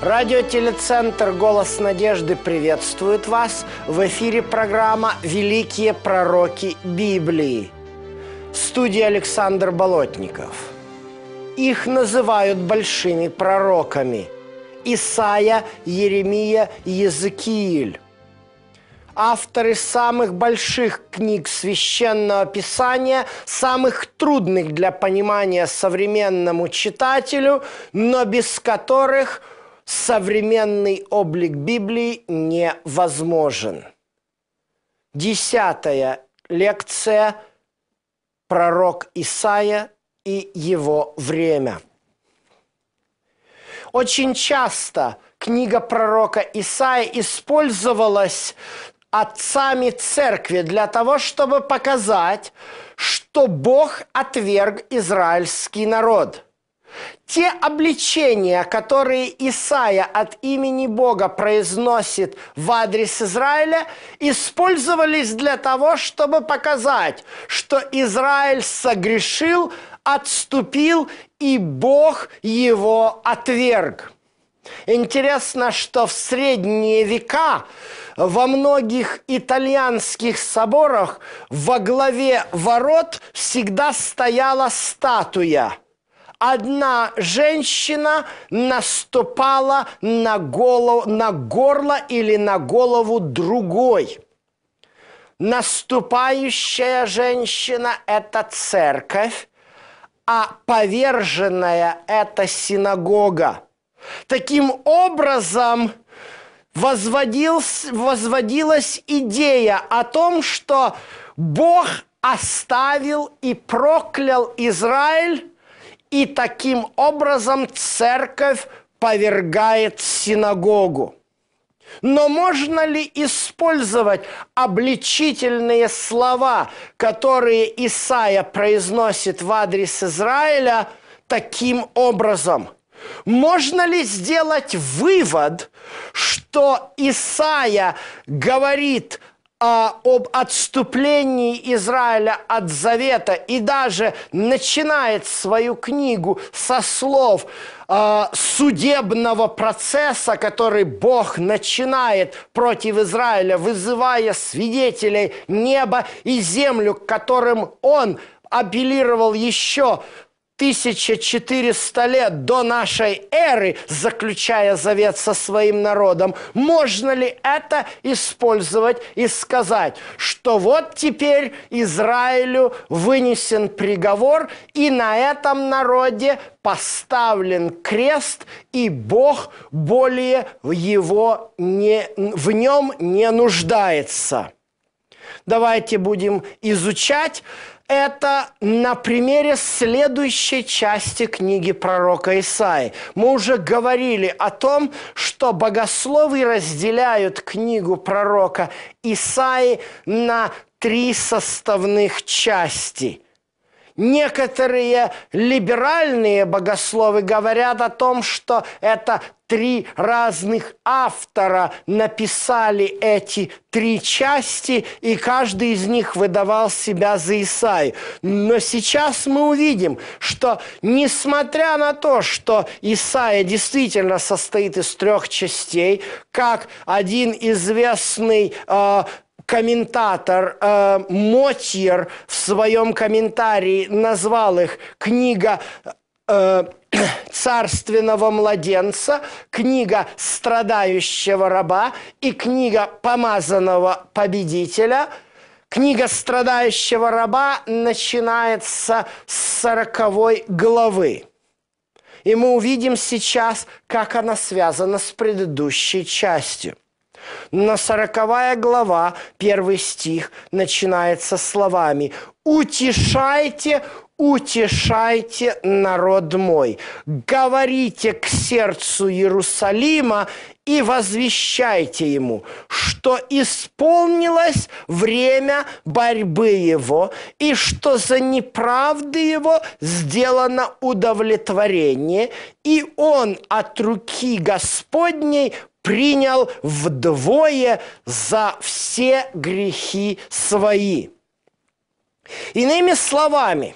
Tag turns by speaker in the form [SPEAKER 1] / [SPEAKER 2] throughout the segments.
[SPEAKER 1] Радиотелецентр «Голос надежды» приветствует вас. В эфире программа «Великие пророки Библии». В студии Александр Болотников – их называют большими пророками – Исаия, Еремия, Езекииль. Авторы самых больших книг священного писания, самых трудных для понимания современному читателю, но без которых современный облик Библии невозможен. Десятая лекция «Пророк Исаия и его время. Очень часто книга пророка Исаия использовалась отцами церкви для того, чтобы показать, что Бог отверг израильский народ. Те обличения, которые Исаия от имени Бога произносит в адрес Израиля, использовались для того, чтобы показать, что Израиль согрешил, отступил, и Бог его отверг. Интересно, что в средние века во многих итальянских соборах во главе ворот всегда стояла статуя. Одна женщина наступала на, голову, на горло или на голову другой. Наступающая женщина – это церковь, а поверженная эта синагога. Таким образом, возводилась идея о том, что Бог оставил и проклял Израиль, и таким образом церковь повергает синагогу. Но можно ли использовать обличительные слова, которые Исаия произносит в адрес Израиля таким образом? Можно ли сделать вывод, что Исаия говорит – а, об отступлении Израиля от Завета и даже начинает свою книгу со слов а, судебного процесса, который Бог начинает против Израиля, вызывая свидетелей неба и землю, которым Он апеллировал еще 1400 лет до нашей эры, заключая завет со своим народом, можно ли это использовать и сказать, что вот теперь Израилю вынесен приговор, и на этом народе поставлен крест, и Бог более в, его не, в нем не нуждается. Давайте будем изучать это на примере следующей части книги пророка Исаи. Мы уже говорили о том, что богословы разделяют книгу пророка Исаи на три составных части. Некоторые либеральные богословы говорят о том, что это три разных автора написали эти три части, и каждый из них выдавал себя за Исаи. Но сейчас мы увидим, что несмотря на то, что Исаия действительно состоит из трех частей, как один известный э, комментатор э, Мотьер в своем комментарии назвал их книга э, царственного младенца, книга страдающего раба и книга помазанного победителя. Книга страдающего раба начинается с сороковой главы. И мы увидим сейчас, как она связана с предыдущей частью. Но сороковая глава, первый стих, начинается словами «Утешайте, утешайте народ мой, говорите к сердцу Иерусалима и возвещайте ему, что исполнилось время борьбы его, и что за неправды его сделано удовлетворение, и он от руки Господней принял вдвое за все грехи свои. Иными словами,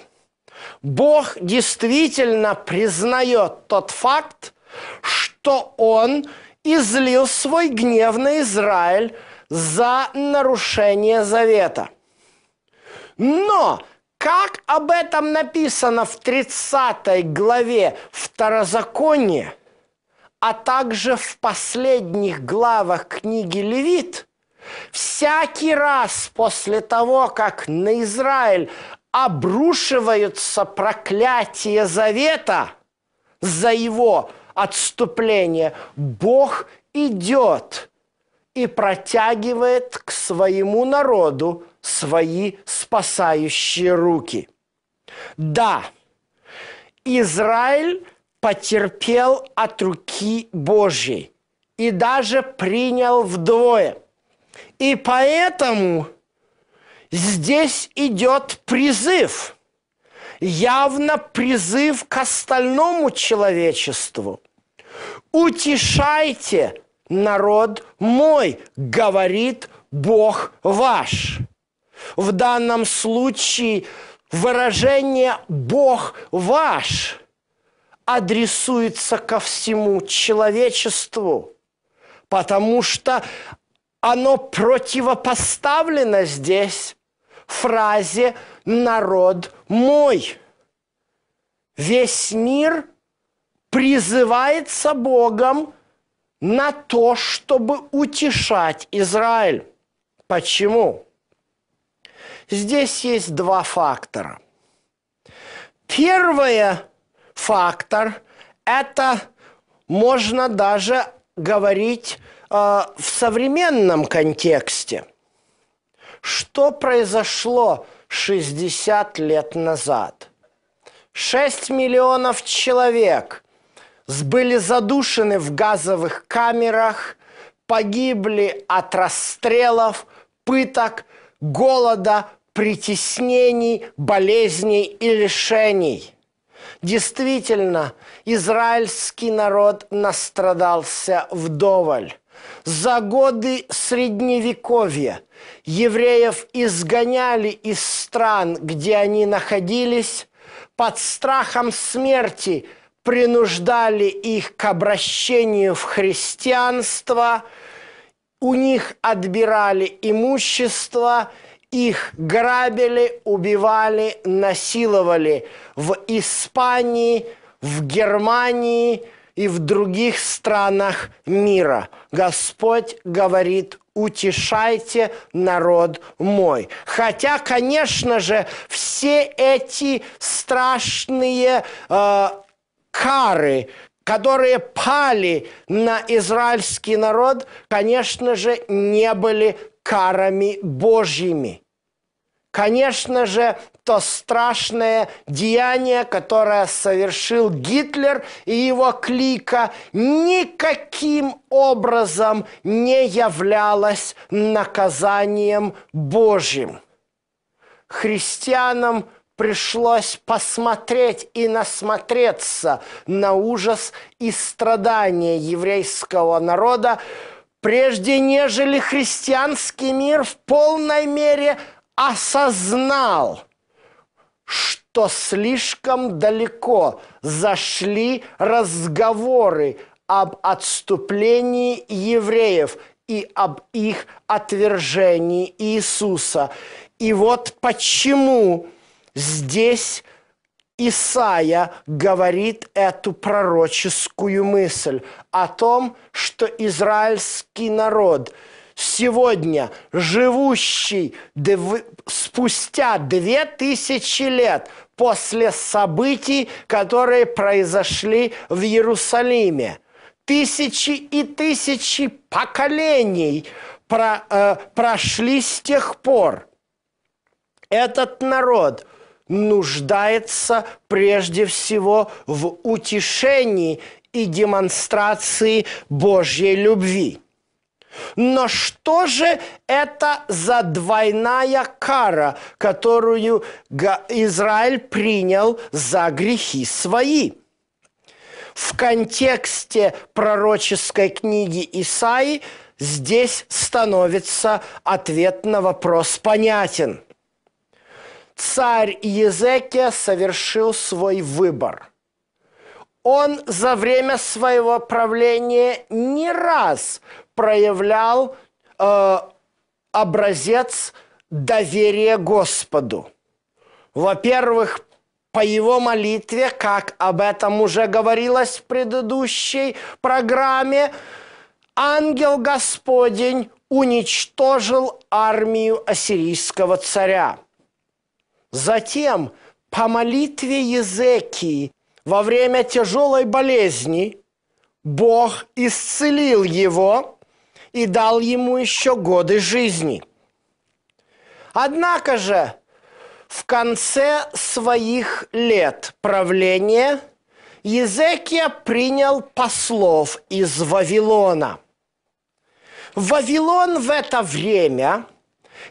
[SPEAKER 1] Бог действительно признает тот факт, что Он излил свой гнев на Израиль за нарушение завета. Но как об этом написано в 30 главе Второзакония – а также в последних главах книги Левит, всякий раз после того, как на Израиль обрушиваются проклятия завета за его отступление, Бог идет и протягивает к своему народу свои спасающие руки. Да, Израиль потерпел от руки Божьей и даже принял вдвое. И поэтому здесь идет призыв, явно призыв к остальному человечеству. «Утешайте народ мой», говорит Бог ваш. В данном случае выражение «Бог ваш» – адресуется ко всему человечеству, потому что оно противопоставлено здесь фразе «народ мой». Весь мир призывается Богом на то, чтобы утешать Израиль. Почему? Здесь есть два фактора. Первое – фактор. Это можно даже говорить э, в современном контексте. Что произошло 60 лет назад? 6 миллионов человек были задушены в газовых камерах, погибли от расстрелов, пыток, голода, притеснений, болезней и лишений – Действительно, израильский народ настрадался вдоволь. За годы Средневековья евреев изгоняли из стран, где они находились, под страхом смерти принуждали их к обращению в христианство, у них отбирали имущество – их грабили, убивали, насиловали в Испании, в Германии и в других странах мира. Господь говорит утешайте народ мой. Хотя, конечно же, все эти страшные э, кары, которые пали на израильский народ, конечно же, не были карами Божьими. Конечно же, то страшное деяние, которое совершил Гитлер и его клика, никаким образом не являлось наказанием Божьим. Христианам пришлось посмотреть и насмотреться на ужас и страдания еврейского народа, прежде нежели христианский мир в полной мере осознал, что слишком далеко зашли разговоры об отступлении евреев и об их отвержении Иисуса. И вот почему здесь Исаия говорит эту пророческую мысль о том, что израильский народ сегодня живущий дв... спустя две тысячи лет после событий, которые произошли в Иерусалиме. Тысячи и тысячи поколений про, э, прошли с тех пор. Этот народ – нуждается прежде всего в утешении и демонстрации Божьей любви. Но что же это за двойная кара, которую Израиль принял за грехи свои? В контексте пророческой книги Исаи здесь становится ответ на вопрос понятен – царь Езекия совершил свой выбор. Он за время своего правления не раз проявлял э, образец доверия Господу. Во-первых, по его молитве, как об этом уже говорилось в предыдущей программе, ангел Господень уничтожил армию ассирийского царя – Затем по молитве Езекии во время тяжелой болезни Бог исцелил его и дал ему еще годы жизни. Однако же в конце своих лет правления Езекия принял послов из Вавилона. Вавилон в это время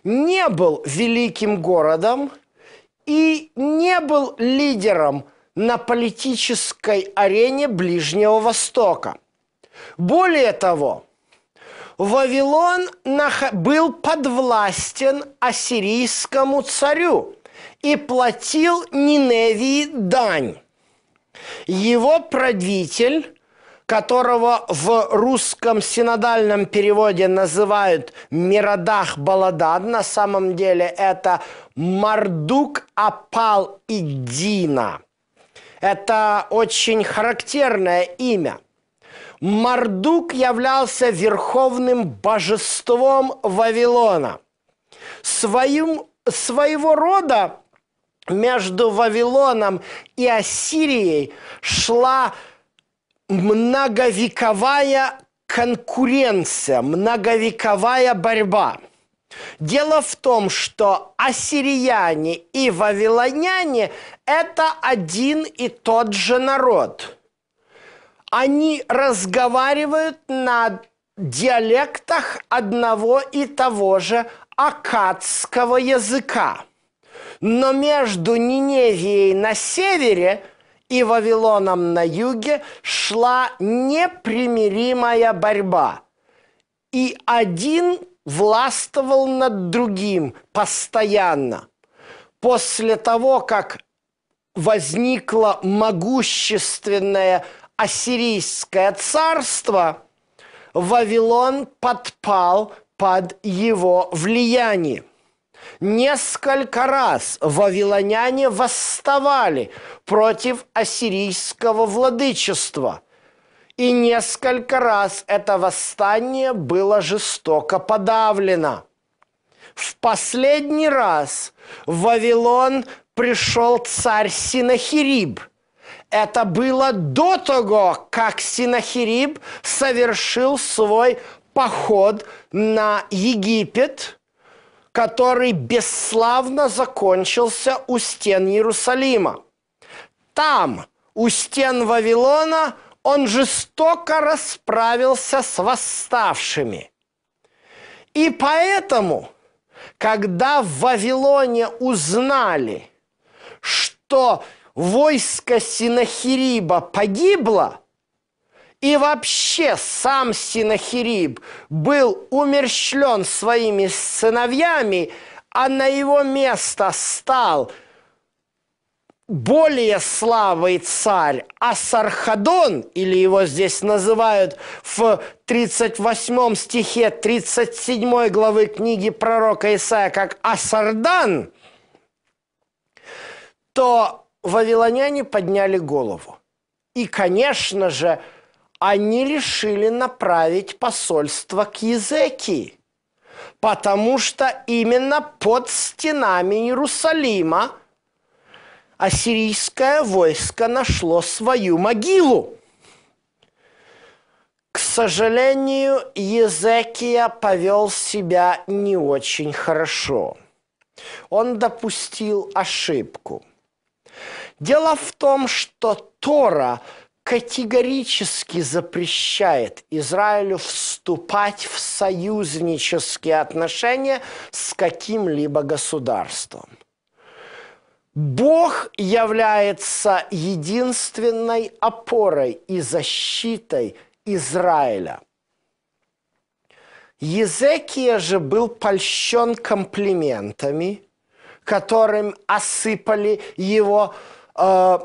[SPEAKER 1] не был великим городом – и не был лидером на политической арене Ближнего Востока. Более того, Вавилон был подвластен ассирийскому царю и платил Ниневии дань. Его правитель которого в русском синодальном переводе называют Миродах Баладад, на самом деле это Мардук Апал Идина. Это очень характерное имя. Мардук являлся верховным божеством Вавилона. Своим, своего рода между Вавилоном и Ассирией шла многовековая конкуренция, многовековая борьба. Дело в том, что ассирияне и вавилоняне – это один и тот же народ. Они разговаривают на диалектах одного и того же акадского языка. Но между Ниневией на севере – и Вавилоном на юге шла непримиримая борьба. И один властвовал над другим постоянно. После того, как возникло могущественное ассирийское царство, Вавилон подпал под его влияние. Несколько раз вавилоняне восставали против ассирийского владычества. И несколько раз это восстание было жестоко подавлено. В последний раз в Вавилон пришел царь Синахириб. Это было до того, как Синахириб совершил свой поход на Египет – который бесславно закончился у стен Иерусалима. Там, у стен Вавилона, он жестоко расправился с восставшими. И поэтому, когда в Вавилоне узнали, что войско Синахириба погибло – и вообще сам Синахириб был умерщвлен своими сыновьями, а на его место стал более славый царь Асархадон, или его здесь называют в 38 стихе 37 главы книги пророка Исаия как Асардан, то вавилоняне подняли голову. И, конечно же, они решили направить посольство к Езекии, потому что именно под стенами Иерусалима ассирийское войско нашло свою могилу. К сожалению, Езекия повел себя не очень хорошо. Он допустил ошибку. Дело в том, что Тора категорически запрещает Израилю вступать в союзнические отношения с каким-либо государством. Бог является единственной опорой и защитой Израиля. Езекия же был польщен комплиментами, которым осыпали его э,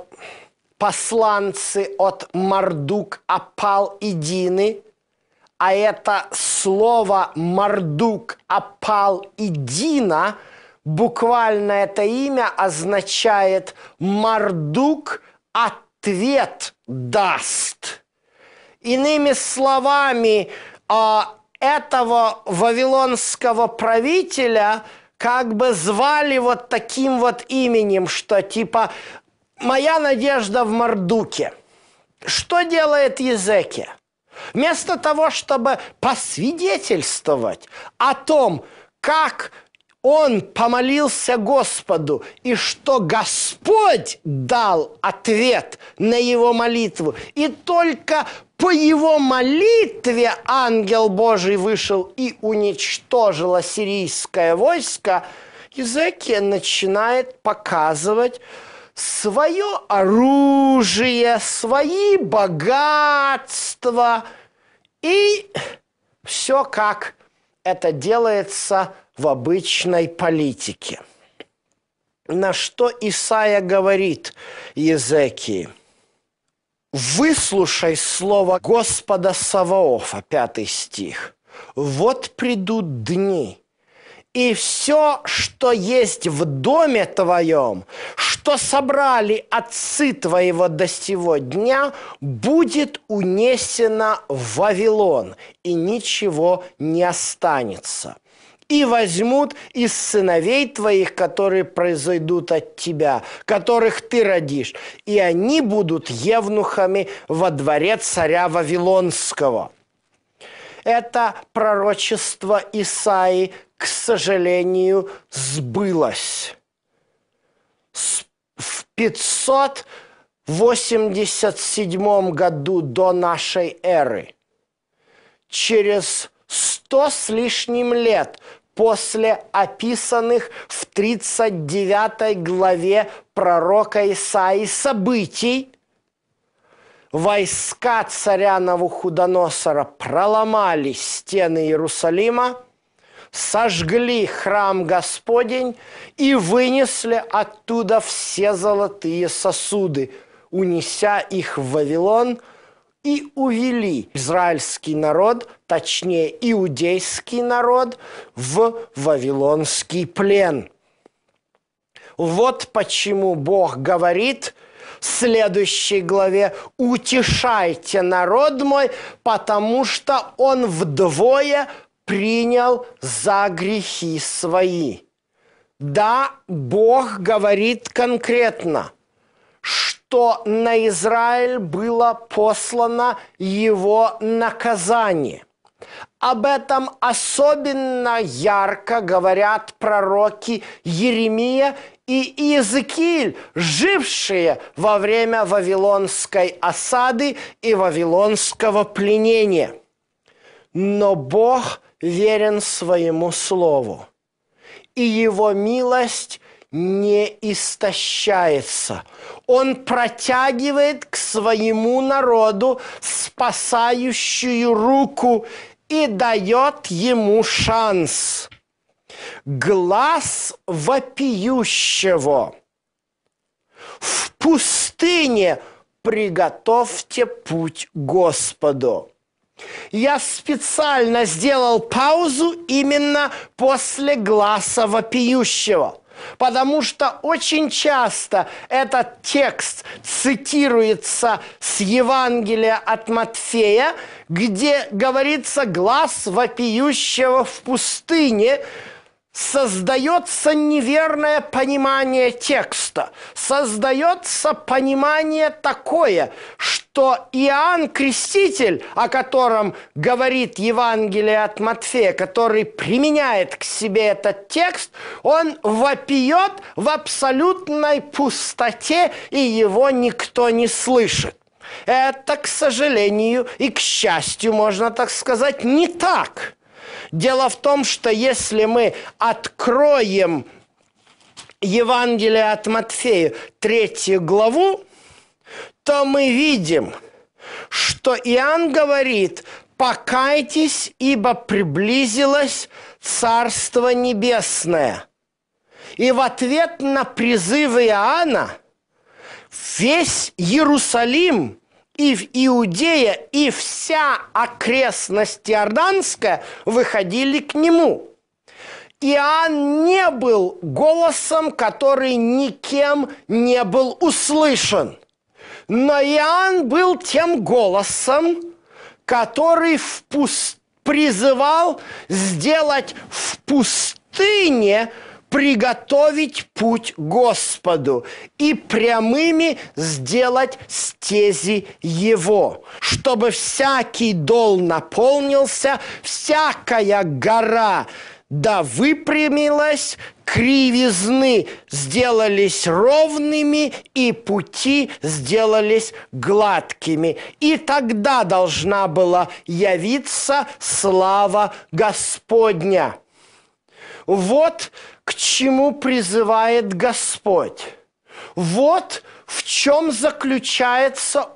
[SPEAKER 1] посланцы от Мардук Апал Идины, а это слово Мардук Апал Идина, буквально это имя означает Мардук ответ даст. Иными словами, а, этого вавилонского правителя как бы звали вот таким вот именем, что типа Моя надежда в Мордуке. Что делает Езекия? Вместо того, чтобы посвидетельствовать о том, как он помолился Господу, и что Господь дал ответ на его молитву. И только по его молитве ангел Божий вышел и уничтожил ассирийское войско. Езекия начинает показывать свое оружие, свои богатства и все как это делается в обычной политике. На что Исаия говорит Езекии – «Выслушай слово Господа Саваофа», пятый стих. «Вот придут дни, и все, что есть в доме твоем, что собрали отцы твоего до сего дня, будет унесено в Вавилон, и ничего не останется. И возьмут из сыновей твоих, которые произойдут от тебя, которых ты родишь, и они будут евнухами во дворе царя Вавилонского. Это пророчество Исаи, к сожалению, сбылось. В 587 году до нашей эры, через сто с лишним лет после описанных в 39 главе пророка Исаи событий, войска царя Навуходоносора проломали стены Иерусалима – сожгли храм Господень и вынесли оттуда все золотые сосуды, унеся их в Вавилон и увели израильский народ, точнее иудейский народ, в вавилонский плен. Вот почему Бог говорит – в следующей главе «Утешайте народ мой, потому что он вдвое принял за грехи свои. Да, Бог говорит конкретно, что на Израиль было послано его наказание. Об этом особенно ярко говорят пророки Еремия и Иезекииль, жившие во время вавилонской осады и вавилонского пленения. Но Бог – верен своему слову, и его милость не истощается. Он протягивает к своему народу спасающую руку и дает ему шанс. Глаз вопиющего. В пустыне приготовьте путь Господу. Я специально сделал паузу именно после гласа вопиющего. Потому что очень часто этот текст цитируется с Евангелия от Матфея, где говорится «глаз вопиющего в пустыне», создается неверное понимание текста, создается понимание такое, то Иоанн Креститель, о котором говорит Евангелие от Матфея, который применяет к себе этот текст, он вопиет в абсолютной пустоте, и его никто не слышит. Это, к сожалению и к счастью, можно так сказать, не так. Дело в том, что если мы откроем Евангелие от Матфея, третью главу, то мы видим, что Иоанн говорит, покайтесь, ибо приблизилось Царство Небесное. И в ответ на призывы Иоанна весь Иерусалим и в Иудея, и вся окрестность Иорданская выходили к нему. Иоанн не был голосом, который никем не был услышан – но Иоанн был тем голосом, который в пуст... призывал сделать в пустыне приготовить путь Господу и прямыми сделать стези Его, чтобы всякий дол наполнился, всякая гора да выпрямилась, кривизны сделались ровными, и пути сделались гладкими. И тогда должна была явиться слава Господня. Вот к чему призывает Господь. Вот в чем заключается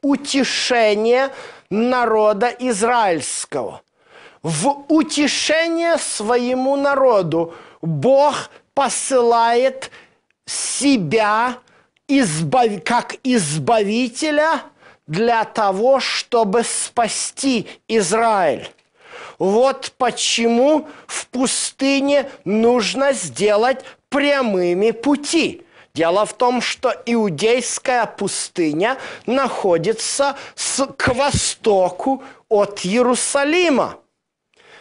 [SPEAKER 1] утешение народа израильского – в утешение своему народу Бог посылает себя избав... как избавителя для того, чтобы спасти Израиль. Вот почему в пустыне нужно сделать прямыми пути. Дело в том, что иудейская пустыня находится с, к востоку от Иерусалима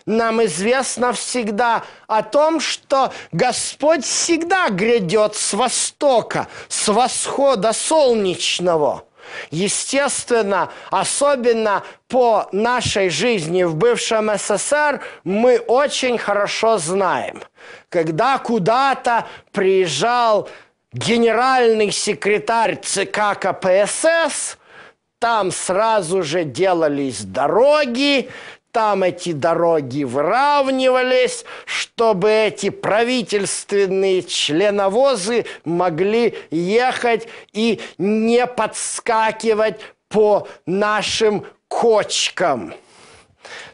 [SPEAKER 1] нам известно всегда о том, что Господь всегда грядет с востока, с восхода солнечного. Естественно, особенно по нашей жизни в бывшем СССР мы очень хорошо знаем. Когда куда-то приезжал генеральный секретарь ЦК КПСС, там сразу же делались дороги, там эти дороги выравнивались, чтобы эти правительственные членовозы могли ехать и не подскакивать по нашим кочкам.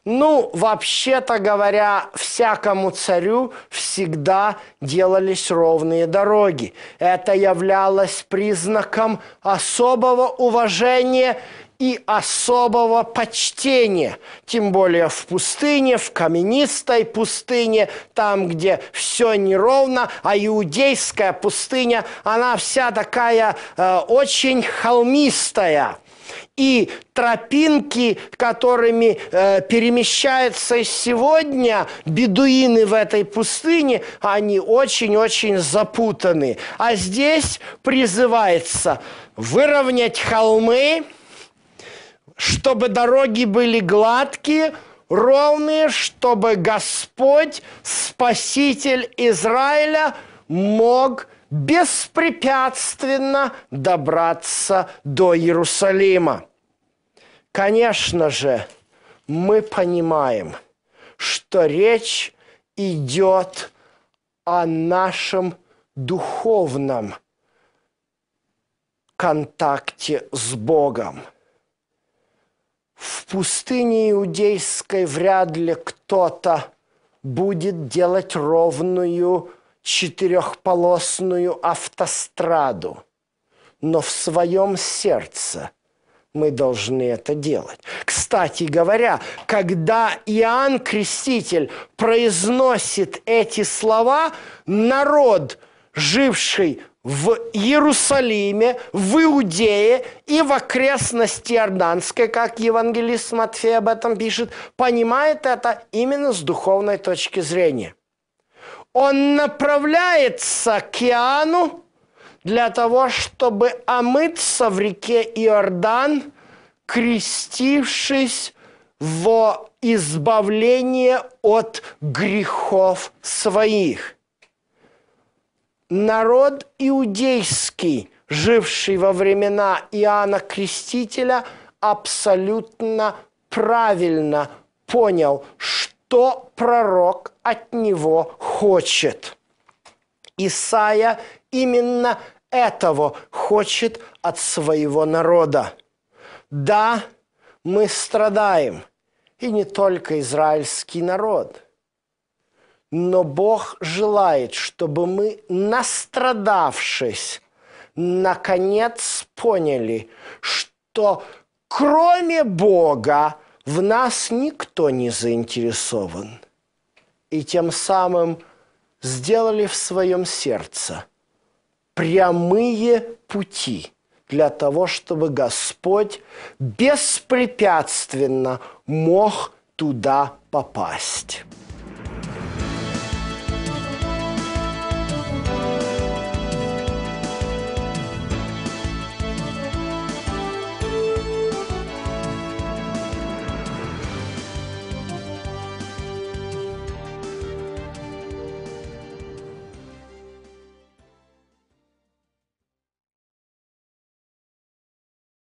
[SPEAKER 1] Ну, вообще-то говоря, всякому царю всегда делались ровные дороги. Это являлось признаком особого уважения и особого почтения, тем более в пустыне, в каменистой пустыне, там, где все неровно, а иудейская пустыня, она вся такая э, очень холмистая и тропинки, которыми э, перемещаются сегодня бедуины в этой пустыне, они очень-очень запутаны. А здесь призывается выровнять холмы, чтобы дороги были гладкие, ровные, чтобы Господь, Спаситель Израиля, мог беспрепятственно добраться до Иерусалима. Конечно же, мы понимаем, что речь идет о нашем духовном контакте с Богом – в пустыне иудейской вряд ли кто-то будет делать ровную четырехполосную автостраду. Но в своем сердце мы должны это делать. Кстати говоря, когда Иоанн Креститель произносит эти слова, народ, живший в Иерусалиме, в Иудее и в окрестности Иорданской, как евангелист Матфей об этом пишет, понимает это именно с духовной точки зрения. Он направляется к Иоанну для того, чтобы омыться в реке Иордан, крестившись во избавление от грехов своих – народ иудейский, живший во времена Иоанна Крестителя, абсолютно правильно понял, что пророк от него хочет. Исаия именно этого хочет от своего народа. Да, мы страдаем, и не только израильский народ – но Бог желает, чтобы мы, настрадавшись, наконец поняли, что кроме Бога в нас никто не заинтересован. И тем самым сделали в своем сердце прямые пути для того, чтобы Господь беспрепятственно мог туда попасть.